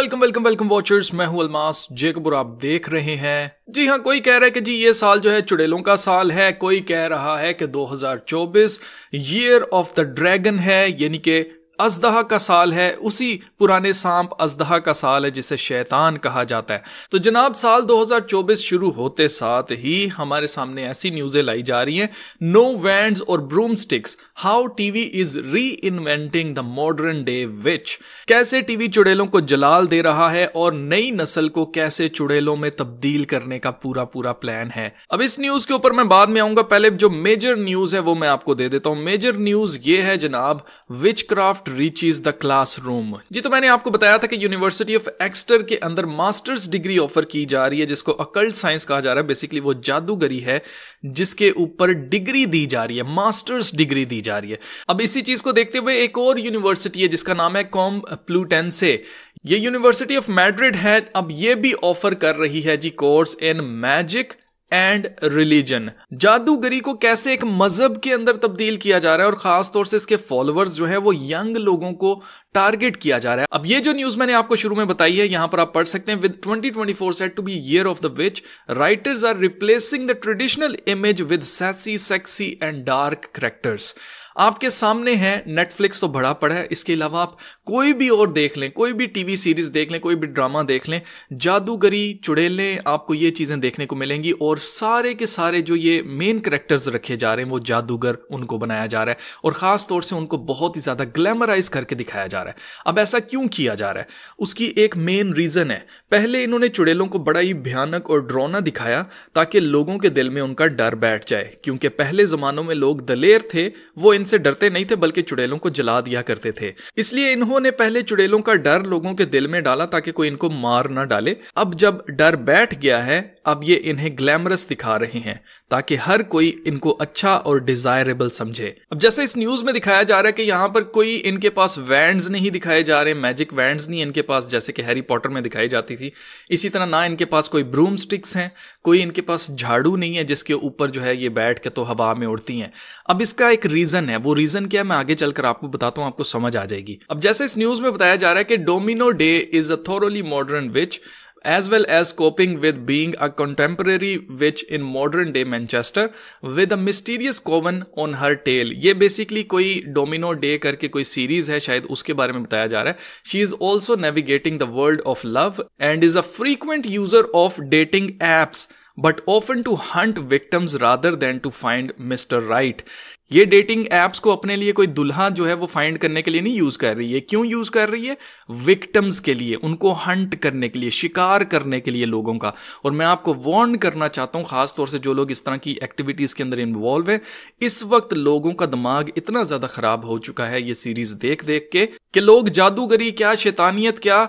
Welcome welcome welcome watchers मैं हूं अलमास जेकबुर आप देख रहे हैं जी हाँ कोई कह रहा है कि जी ये साल जो है चुड़ैलों का साल है कोई कह रहा है कि 2024 ईयर ऑफ द ड्रैगन है यानी कि अजदहा का साल है उसी पुराने सांप अजदहा का साल है जिसे शैतान कहा जाता है तो जनाब साल 2024 शुरू होते साथ ही हमारे सामने ऐसी न्यूज़ें लाई जा रही हैं नो वैंड्स और broomsticks how TV is reinventing the modern day witch कैसे टीवी चुड़ैलों को जलाल दे रहा है और नई नस्ल को कैसे चुड़ैलों में तब्दील करने का पूरा पूरा प्लान है अब इस न्यूज के ऊपर मैं बाद में आऊंगा पहले जो मेजर न्यूज है वो मैं आपको दे देता हूं मेजर न्यूज ये है जनाब witchcraft reaches the classroom जी तो मैंने आपको बताया था कि यूनिवर्सिटी ऑफ एक्सटर के अंदर मास्टर्स डिग्री ऑफर की जा रही है जिसको अकल्ट साइंस कहा जा रहा है बेसिकली वो जादूगरी है जिसके ऊपर डिग्री दी जा रही है मास्टर्स डिग्री दी जा रही है अब इसी चीज को देखते हुए एक और यूनिवर्सिटी है जिसका नाम है कॉम प्लूटेंसे ये यूनिवर्सिटी ऑफ मैड्रिड है अब ये भी ऑफर कर रही है जी course in magic and religion जादूगरी को कैसे एक मजहब के अंदर तब्दील किया जा रहा है और खास तौर से इसके फॉलोअर्स जो है वो यंग लोगों को टारगेट किया जा रहा है अब ये जो न्यूज मैंने आपको शुरू में बताई है यहां पर आप पढ़ सकते हैं with 2024 set to be year of the witch writers are replacing the traditional image with sexy and dark characters आपके सामने है नेटफ्लिक्स तो बड़ा पड़ा है इसके अलावा आप कोई भी और देख लें कोई भी टीवी सीरीज देख लें कोई भी ड्रामा देख लें जादूगरी चुड़ैलें आपको ये चीज़ें देखने को मिलेंगी और सारे के सारे जो ये मेन करेक्टर्स रखे जा रहे हैं वो जादूगर उनको बनाया जा रहा है और ख़ास तौर से उनको बहुत ही ज़्यादा ग्लैमराइज करके दिखाया जा रहा है अब ऐसा क्यों किया जा रहा है उसकी एक मेन रीज़न है पहले इन्होंने चुड़ैलों को बड़ा ही भयानक और ड्रोना दिखाया ताकि लोगों के दिल में उनका डर बैठ जाए क्योंकि पहले जमानों में लोग दलेर थे वो इनसे डरते नहीं थे बल्कि चुड़ैलों को जला दिया करते थे इसलिए इन्होंने पहले चुड़ैलों का डर लोगों के दिल में डाला ताकि कोई इनको मार ना डाले अब जब डर बैठ गया है अब ये इन्हें ग्लैमरस दिखा रहे हैं ताकि हर कोई इनको अच्छा और डिजायरेबल समझे अब जैसे इस न्यूज में दिखाया जा रहा है कि यहाँ पर कोई इनके पास वैंड नहीं दिखाए जा रहे मैजिक वैंड नहीं इनके पास जैसे कि हैरी पॉटर में दिखाई जाती थी इसी तरह ना इनके पास कोई ब्रूम स्टिक्स हैं कोई इनके पास झाड़ू नहीं है जिसके ऊपर जो है ये बैठ के तो हवा में उड़ती हैं अब इसका एक रीजन है वो रीजन क्या मैं आगे चलकर आपको बताता हूँ आपको समझ आ जाएगी अब जैसे इस न्यूज में बताया जा रहा है कि Domino Day is a thoroughly modern witch as well as coping with being a contemporary witch in modern day Manchester with a mysterious coven on her tail. ये basically कोई Domino Day करके कोई series है शायद उसके बारे में बताया जा रहा She is also navigating the world of love and is a frequent user of dating apps. But often to hunt victims rather than to find mister right ये डेटिंग एप्स को अपने लिए कोई दुल्हा जो है वो फाइंड करने के लिए नहीं यूज कर रही है क्यों यूज कर रही है विक्टम्स के लिए उनको हंट करने के लिए शिकार करने के लिए लोगों का और मैं आपको वार्न करना चाहता हूं खासतौर से जो लोग इस तरह की एक्टिविटीज के अंदर इन्वॉल्व हैं इस वक्त लोगों का दिमाग इतना ज्यादा खराब हो चुका है ये सीरीज देख देख के कि लोग जादूगरी क्या शैतानियत क्या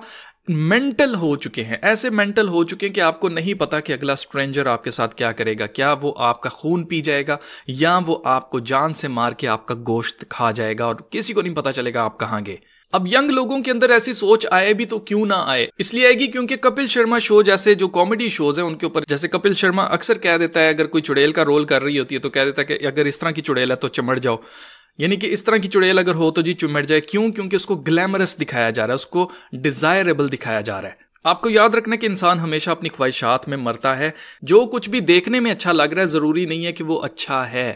मेंटल हो चुके हैं ऐसे मेंटल हो चुके हैं कि आपको नहीं पता कि अगला स्ट्रेंजर आपके साथ क्या करेगा क्या वो आपका खून पी जाएगा या वो आपको जान से मार के आपका गोश्त खा जाएगा और किसी को नहीं पता चलेगा आप कहाँ गए अब यंग लोगों के अंदर ऐसी सोच आए भी तो क्यों ना आए इसलिए आएगी क्योंकि कपिल शर्मा शो जैसे जो कॉमेडी शोज हैं उनके ऊपर जैसे कपिल शर्मा अक्सर कह देता है अगर कोई चुड़ैल का रोल कर रही होती है तो कह देता है कि अगर इस तरह की चुड़ैल है तो चमड़ जाओ यानी कि इस तरह की चुड़ैल अगर हो तो जी चुमट जाए क्यों क्योंकि उसको ग्लैमरस दिखाया जा रहा है उसको डिजायरेबल दिखाया जा रहा है आपको याद रखना कि इंसान हमेशा अपनी ख्वाहिशात में मरता है जो कुछ भी देखने में अच्छा लग रहा है ज़रूरी नहीं है कि वो अच्छा है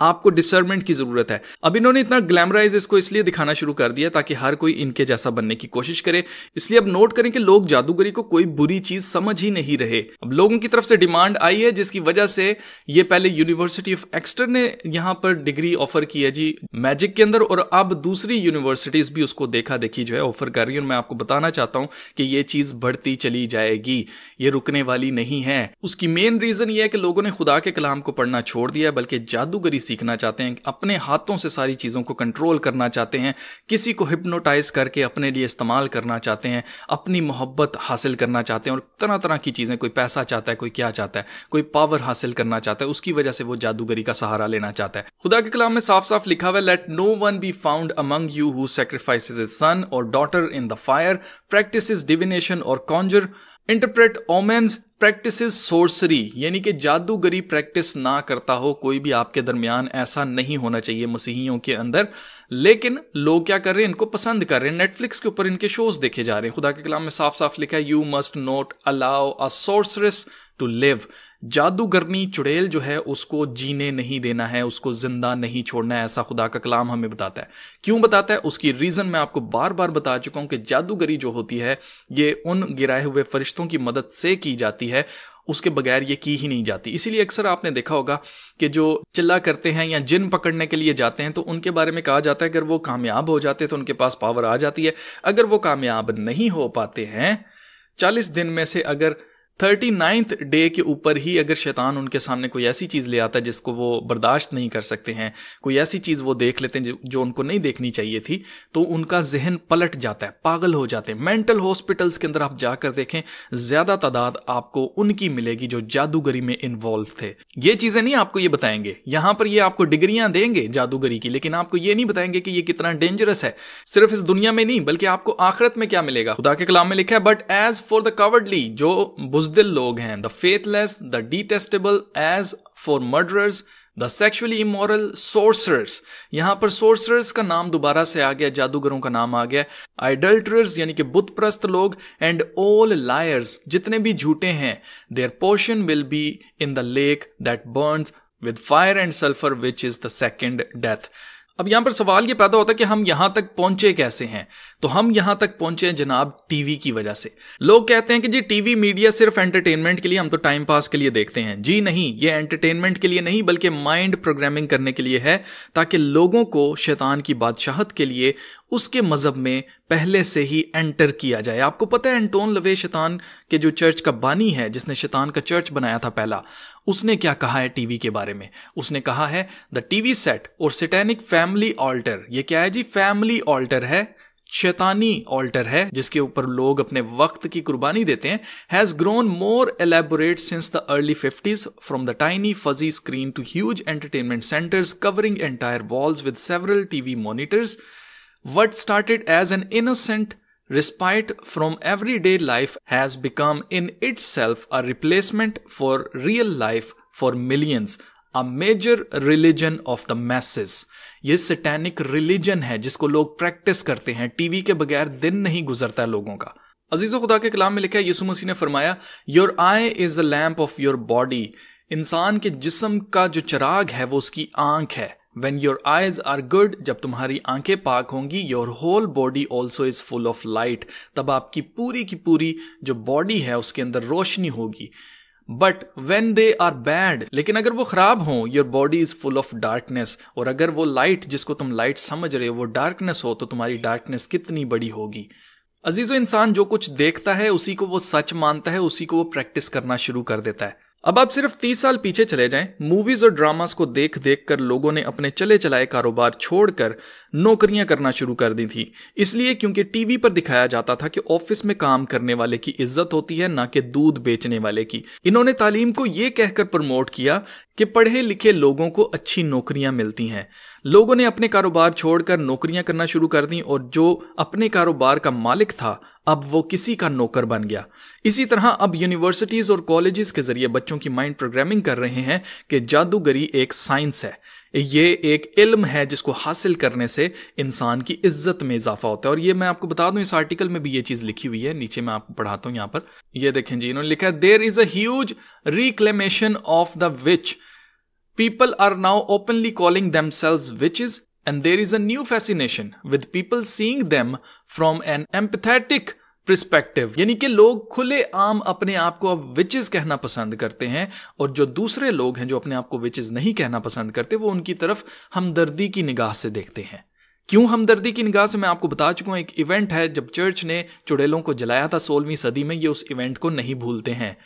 आपको डिसर्मेंट की जरूरत है अब इन्होंने इतना ग्लैमराइज इसको इसलिए दिखाना शुरू कर दिया ताकि हर कोई इनके जैसा बनने की कोशिश करे इसलिए अब नोट करें कि लोग जादूगरी को कोई बुरी चीज समझ ही नहीं रहे अब लोगों की तरफ से डिमांड आई है जिसकी वजह से ये पहले यूनिवर्सिटी ऑफ एक्सटर ने यहां पर डिग्री ऑफर की है जी मैजिक के अंदर और अब दूसरी यूनिवर्सिटीज भी उसको देखा देखी जो है ऑफर कर रही है और मैं आपको बताना चाहता हूं कि ये चीज बढ़ती चली जाएगी ये रुकने वाली नहीं है उसकी मेन रीजन ये है कि लोगों ने खुदा के कलाम को पढ़ना छोड़ दिया बल्कि जादूगरी सीखना चाहते हैं अपने हाथों से सारी चीज़ों को कंट्रोल करना चाहते हैं किसी को हिप्नोटाइज करके अपने लिए इस्तेमाल करना चाहते हैं अपनी मोहब्बत हासिल करना चाहते हैं और तरह तरह की चीज़ें कोई पैसा चाहता है कोई क्या चाहता है कोई पावर हासिल करना चाहता है उसकी वजह से वो जादूगरी का सहारा लेना चाहता है खुदा के कलाम में साफ साफ लिखा हुआ let no one be found among you who sacrifice is son or daughter in the fire practice divination or conjure interpret omens practice sorcery यानी कि जादूगरी प्रैक्टिस ना करता हो कोई भी आपके दरमियान ऐसा नहीं होना चाहिए मसीहियों के अंदर लेकिन लोग क्या कर रहे हैं इनको पसंद कर रहे हैं नेटफ्लिक्स के ऊपर इनके शोज देखे जा रहे हैं खुदा के कलाम में साफ साफ लिखा है you must not allow a sorceress to live जादूगरनी चुड़ैल जो है उसको जीने नहीं देना है उसको जिंदा नहीं छोड़ना है ऐसा खुदा का कलाम हमें बताता है क्यों बताता है उसकी रीज़न मैं आपको बार बार बता चुका हूं कि जादूगरी जो होती है ये उन गिराए हुए फरिश्तों की मदद से की जाती है उसके बगैर ये की ही नहीं जाती इसीलिए अक्सर आपने देखा होगा कि जो चिल्ला करते हैं या जिन पकड़ने के लिए जाते हैं तो उनके बारे में कहा जाता है अगर वो कामयाब हो जाते हैं तो उनके पास पावर आ जाती है अगर वो कामयाब नहीं हो पाते हैं चालीस दिन में से अगर थर्टी नाइन्थ डे के ऊपर ही अगर शैतान उनके सामने कोई ऐसी चीज़ ले आता है जिसको वो बर्दाश्त नहीं कर सकते हैं कोई ऐसी चीज़ वो देख लेते हैं जो उनको नहीं देखनी चाहिए थी तो उनका जहन पलट जाता है पागल हो जाते हैं मेंटल हॉस्पिटल्स के अंदर आप जाकर देखें ज़्यादा तादाद आपको उनकी मिलेगी जो जादूगरी में इन्वॉल्व थे ये चीज़ें नहीं आपको ये बताएंगे यहाँ पर ये आपको डिग्रियाँ देंगे जादूगरी की लेकिन आपको ये नहीं बताएंगे कि ये कितना डेंजरस है सिर्फ इस दुनिया में नहीं बल्कि आपको आखिरत में क्या मिलेगा खुदा के कलाम में लिखा है but as for the cowardly जो बुज बुजदिल लोग हैं the faithless the detestable as for murderers the sexually immoral sorcerers यहां पर सोर्सर्स का नाम दोबारा से आ गया जादूगरों का नाम आ गया आइडल्टरर्स यानी कि बुतप्रस्त लोग एंड ऑल लायर्स जितने भी झूठे हैं their portion will be in the lake that burns with fire and sulphur which is the second death अब यहां पर सवाल ये पैदा होता है कि हम यहां तक पहुंचे कैसे हैं तो हम यहां तक पहुंचे हैं जनाब टीवी की वजह से लोग कहते हैं कि जी टीवी मीडिया सिर्फ एंटरटेनमेंट के लिए हम तो टाइम पास के लिए देखते हैं जी नहीं ये एंटरटेनमेंट के लिए नहीं बल्कि माइंड प्रोग्रामिंग करने के लिए है ताकि लोगों को शैतान की बादशाहत के लिए उसके मजहब में पहले से ही एंटर किया जाए आपको पता है एंटोन लवे शैतान के जो चर्च का बानी है जिसने शैतान का चर्च बनाया था पहला उसने क्या कहा है टीवी के बारे में उसने कहा है द टीवी सेट और सिटेनिक फैमिली ऑल्टर ये क्या है जी फैमिली ऑल्टर है शैतानी ऑल्टर है जिसके ऊपर लोग अपने वक्त की कुर्बानी देते हैं has grown more elaborate since the early fifties from the tiny fuzzy screen to huge entertainment centres covering entire walls with several TV monitors What started as an innocent respite from everyday life has become in itself a replacement for real life for millions, a major religion of the masses. ये satanic religion है जिसको लोग practice करते हैं TV के बगैर दिन नहीं गुजरता है लोगों का अजीज खुदा के कलाम में लिखा है यीशु मसीह ने फरमाया your eye is the lamp of your body इंसान के जिसम का जो चिराग है वो उसकी आंख है when your eyes are good जब तुम्हारी आंखें पाक होंगी your whole body also is full of light तब आपकी पूरी की पूरी जो बॉडी है उसके अंदर रोशनी होगी but when they are bad लेकिन अगर वो खराब हो your body is full of darkness और अगर वो लाइट जिसको तुम लाइट समझ रहे हो वो डार्कनेस हो तो तुम्हारी डार्कनेस कितनी बड़ी होगी अजीजो इंसान जो कुछ देखता है उसी को वो सच मानता है उसी को वो प्रैक्टिस करना शुरू कर देता है अब आप सिर्फ तीस साल पीछे चले जाएं मूवीज और ड्रामास को देख देख कर लोगों ने अपने चले चलाए कारोबार छोड़कर नौकरियां करना शुरू कर दी थी इसलिए क्योंकि टीवी पर दिखाया जाता था कि ऑफिस में काम करने वाले की इज्जत होती है ना कि दूध बेचने वाले की इन्होंने तालीम को यह कहकर प्रमोट किया कि पढ़े लिखे लोगों को अच्छी नौकरियां मिलती हैं लोगों ने अपने कारोबार छोड़कर नौकरियां करना शुरू कर दी और जो अपने कारोबार का मालिक था अब वो किसी का नौकर बन गया इसी तरह अब यूनिवर्सिटीज़ और कॉलेजेस के ज़रिए बच्चों की माइंड प्रोग्रामिंग कर रहे हैं कि जादूगरी एक साइंस है ये एक इल्म है जिसको हासिल करने से इंसान की इज्जत में इजाफा होता है और ये मैं आपको बता दूं इस आर्टिकल में भी ये चीज लिखी हुई है नीचे मैं आपको पढ़ाता हूं यहां पर ये देखें जी इन्होंने लिखा है there is a reclamation of the witch people are now openly calling themselves witches and there is a new fascination with people seeing them from an empathetic perspective यानी कि लोग खुले आम अपने आप को अब विचेज कहना पसंद करते हैं और जो दूसरे लोग हैं जो अपने आप को विचेज नहीं कहना पसंद करते वो उनकी तरफ हमदर्दी की निगाह से देखते हैं क्यों हमदर्दी की निगाह से मैं आपको बता चुका हूं एक इवेंट है जब चर्च ने चुड़ैलों को जलाया था सोलहवीं सदी में ये उस इवेंट को नहीं भूलते हैं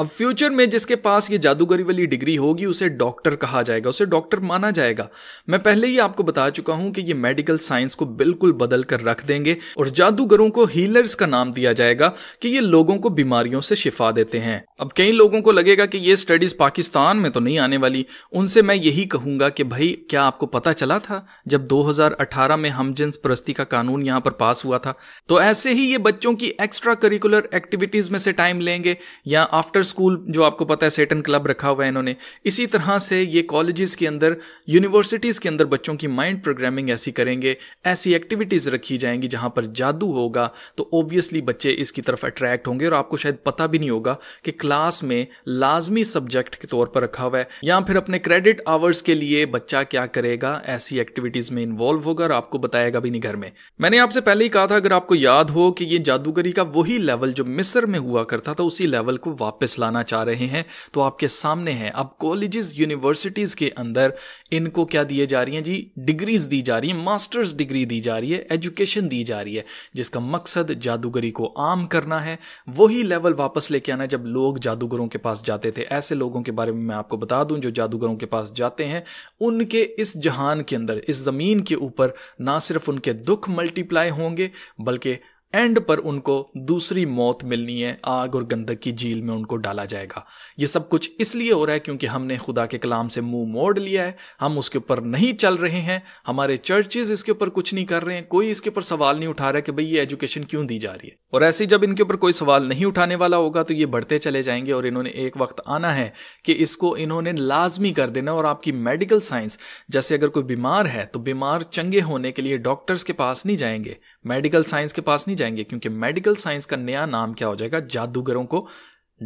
अब फ्यूचर में जिसके पास ये जादूगरी वाली डिग्री होगी उसे डॉक्टर कहा जाएगा उसे डॉक्टर माना जाएगा मैं पहले ही आपको बता चुका हूं कि ये मेडिकल साइंस को बिल्कुल बदल कर रख देंगे और जादूगरों को हीलर्स का नाम दिया जाएगा कि ये लोगों को बीमारियों से शिफा देते हैं अब कई लोगों को लगेगा कि ये स्टडीज पाकिस्तान में तो नहीं आने वाली उनसे मैं यही कहूंगा कि भाई क्या आपको पता चला था जब 2018 में हमजिन्स परस्ती का कानून यहां पर पास हुआ था तो ऐसे ही ये बच्चों की एक्स्ट्रा करिकुलर एक्टिविटीज में से टाइम लेंगे या आफ्टर स्कूल जो आपको पता है सेटन क्लब रखा हुआ है इन्होंने इसी तरह से ये कॉलेजेस के अंदर यूनिवर्सिटीज़ के अंदर बच्चों की माइंड प्रोग्रामिंग ऐसी करेंगे ऐसी एक्टिविटीज़ रखी जाएंगी जहाँ पर जादू होगा तो ओब्वियसली बच्चे इसकी तरफ अट्रैक्ट होंगे और आपको शायद पता भी नहीं होगा कि क्लास में लाजमी सब्जेक्ट के तौर पर रखा हुआ है या फिर अपने क्रेडिट आवर्स के लिए बच्चा क्या करेगा ऐसी एक्टिविटीज़ में इन्वॉल्व होगा और आपको बताएगा भी नहीं घर में मैंने आपसे पहले ही कहा था अगर आपको याद हो कि ये जादूगरी का वही लेवल जो मिस्र में हुआ करता था उसी लेवल को वापस लाना चाह रहे हैं तो आपके सामने हैं अब कॉलेजेस यूनिवर्सिटीज़ के अंदर इनको क्या दिए जा रही हैं जी डिग्रीज़ दी जा रही हैं मास्टर्स डिग्री दी जा रही है एजुकेशन दी जा रही है जिसका मकसद जादूगरी को आम करना है वही लेवल वापस लेके आना जब लोग जादूगरों के पास जाते थे ऐसे लोगों के बारे में मैं आपको बता दूं जो जादूगरों के पास जाते हैं उनके इस जहान के अंदर इस ज़मीन के ऊपर ना सिर्फ उनके दुख मल्टीप्लाई होंगे बल्कि एंड पर उनको दूसरी मौत मिलनी है आग और गंदक की झील में उनको डाला जाएगा ये सब कुछ इसलिए हो रहा है क्योंकि हमने खुदा के कलाम से मुंह मोड़ लिया है हम उसके ऊपर नहीं चल रहे हैं हमारे चर्चेज इसके ऊपर कुछ नहीं कर रहे हैं कोई इसके ऊपर सवाल नहीं उठा रहा है कि भाई ये एजुकेशन क्यों दी जा रही है और ऐसे जब इनके ऊपर कोई सवाल नहीं उठाने वाला होगा तो ये बढ़ते चले जाएंगे और इन्होंने एक वक्त आना है कि इसको इन्होंने लाजमी कर देना और आपकी मेडिकल साइंस जैसे अगर कोई बीमार है तो बीमार चंगे होने के लिए डॉक्टर्स के पास नहीं जाएंगे मेडिकल साइंस के पास नहीं जाएंगे क्योंकि मेडिकल साइंस का नया नाम क्या हो जाएगा जादूगरों को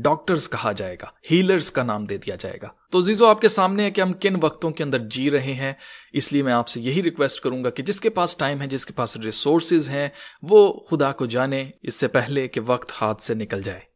डॉक्टर्स कहा जाएगा हीलर्स का नाम दे दिया जाएगा तो जीजो आपके सामने है कि हम किन वक्तों के अंदर जी रहे हैं इसलिए मैं आपसे यही रिक्वेस्ट करूंगा कि जिसके पास टाइम है जिसके पास रिसोर्सेज हैं वो खुदा को जाने इससे पहले कि वक्त हाथ से निकल जाए